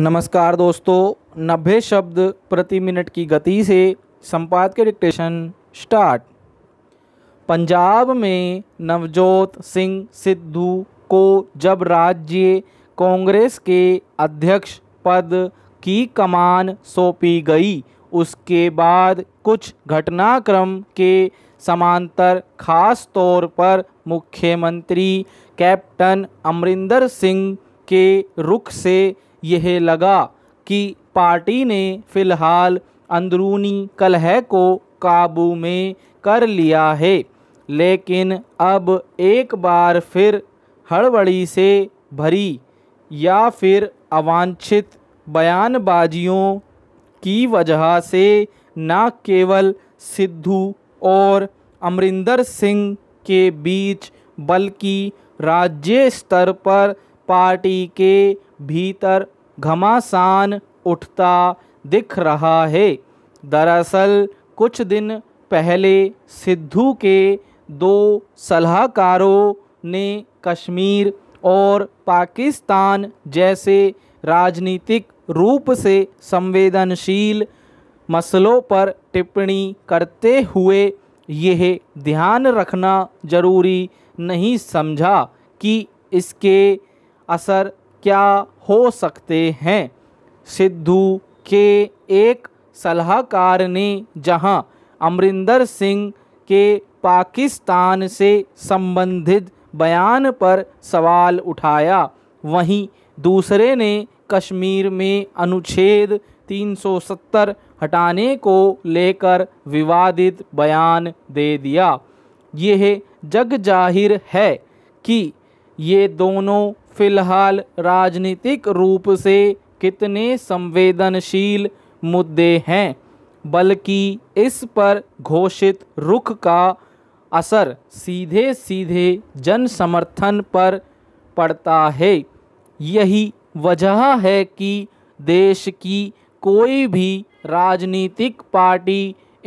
नमस्कार दोस्तों नब्बे शब्द प्रति मिनट की गति से संपाद के डिक्टेशन स्टार्ट पंजाब में नवजोत सिंह सिद्धू को जब राज्य कांग्रेस के अध्यक्ष पद की कमान सौंपी गई उसके बाद कुछ घटनाक्रम के समांतर खास तौर पर मुख्यमंत्री कैप्टन अमरिंदर सिंह के रुख से यह लगा कि पार्टी ने फिलहाल अंदरूनी कलह को काबू में कर लिया है लेकिन अब एक बार फिर हड़बड़ी से भरी या फिर अवांछित बयानबाजियों की वजह से न केवल सिद्धू और अमरिंदर सिंह के बीच बल्कि राज्य स्तर पर पार्टी के भीतर घमासान उठता दिख रहा है दरअसल कुछ दिन पहले सिद्धू के दो सलाहकारों ने कश्मीर और पाकिस्तान जैसे राजनीतिक रूप से संवेदनशील मसलों पर टिप्पणी करते हुए यह ध्यान रखना जरूरी नहीं समझा कि इसके असर क्या हो सकते हैं सिद्धू के एक सलाहकार ने जहां अमरिंदर सिंह के पाकिस्तान से संबंधित बयान पर सवाल उठाया वहीं दूसरे ने कश्मीर में अनुच्छेद 370 हटाने को लेकर विवादित बयान दे दिया यह जग जाहिर है कि ये दोनों फिलहाल राजनीतिक रूप से कितने संवेदनशील मुद्दे हैं बल्कि इस पर घोषित रुख का असर सीधे सीधे जन समर्थन पर पड़ता है यही वजह है कि देश की कोई भी राजनीतिक पार्टी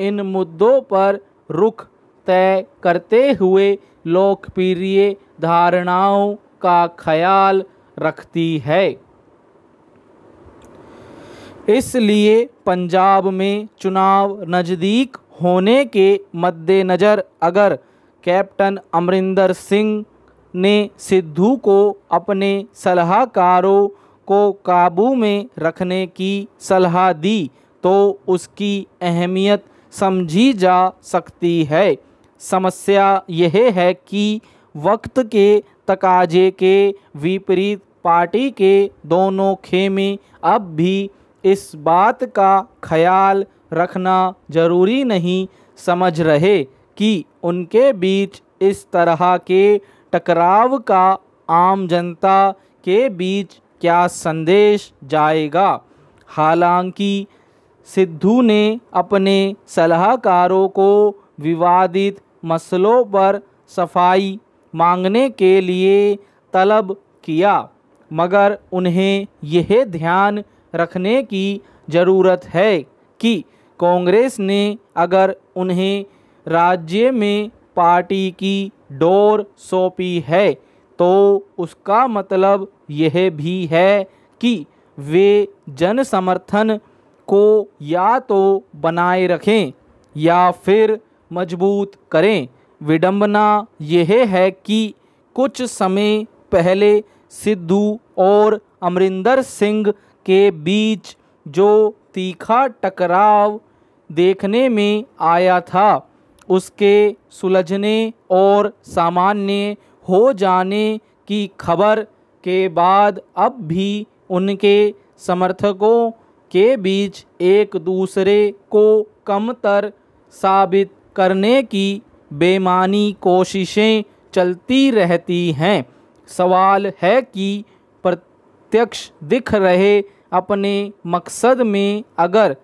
इन मुद्दों पर रुख तय करते हुए लोकप्रिय धारणाओं का ख्याल रखती है इसलिए पंजाब में चुनाव नज़दीक होने के मद्देनज़र अगर कैप्टन अमरिंदर सिंह ने सिद्धू को अपने सलाहकारों को काबू में रखने की सलाह दी तो उसकी अहमियत समझी जा सकती है समस्या यह है कि वक्त के तकाजे के विपरीत पार्टी के दोनों खेमे अब भी इस बात का ख्याल रखना जरूरी नहीं समझ रहे कि उनके बीच इस तरह के टकराव का आम जनता के बीच क्या संदेश जाएगा हालांकि सिद्धू ने अपने सलाहकारों को विवादित मसलों पर सफाई मांगने के लिए तलब किया मगर उन्हें यह ध्यान रखने की ज़रूरत है कि कांग्रेस ने अगर उन्हें राज्य में पार्टी की डोर सौंपी है तो उसका मतलब यह भी है कि वे जन समर्थन को या तो बनाए रखें या फिर मजबूत करें विडंबना यह है कि कुछ समय पहले सिद्धू और अमरिंदर सिंह के बीच जो तीखा टकराव देखने में आया था उसके सुलझने और सामान्य हो जाने की खबर के बाद अब भी उनके समर्थकों के बीच एक दूसरे को कमतर साबित करने की बेमानी कोशिशें चलती रहती हैं सवाल है कि प्रत्यक्ष दिख रहे अपने मकसद में अगर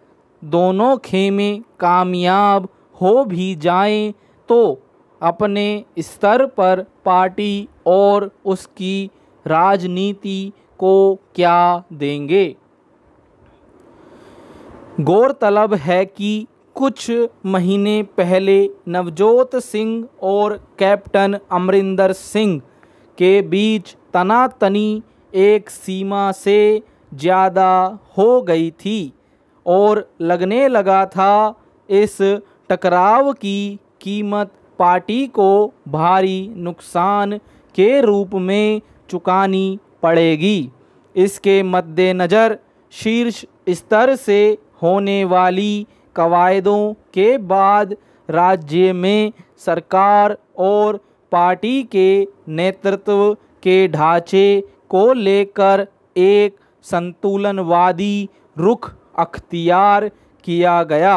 दोनों खेमे कामयाब हो भी जाएं तो अपने स्तर पर पार्टी और उसकी राजनीति को क्या देंगे गौरतलब है कि कुछ महीने पहले नवजोत सिंह और कैप्टन अमरिंदर सिंह के बीच तनातनी एक सीमा से ज़्यादा हो गई थी और लगने लगा था इस टकराव की कीमत पार्टी को भारी नुकसान के रूप में चुकानी पड़ेगी इसके मद्देनज़र शीर्ष स्तर से होने वाली कवायदों के बाद राज्य में सरकार और पार्टी के नेतृत्व के ढांचे को लेकर एक संतुलनवादी रुख अख्तियार किया गया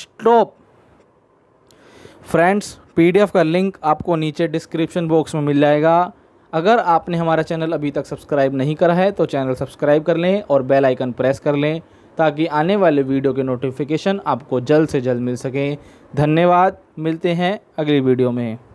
स्टॉप फ्रेंड्स पीडीएफ का लिंक आपको नीचे डिस्क्रिप्शन बॉक्स में मिल जाएगा अगर आपने हमारा चैनल अभी तक सब्सक्राइब नहीं करा है तो चैनल सब्सक्राइब कर लें और बेल आइकन प्रेस कर लें ताकि आने वाले वीडियो के नोटिफिकेशन आपको जल्द से जल्द मिल सकें धन्यवाद मिलते हैं अगली वीडियो में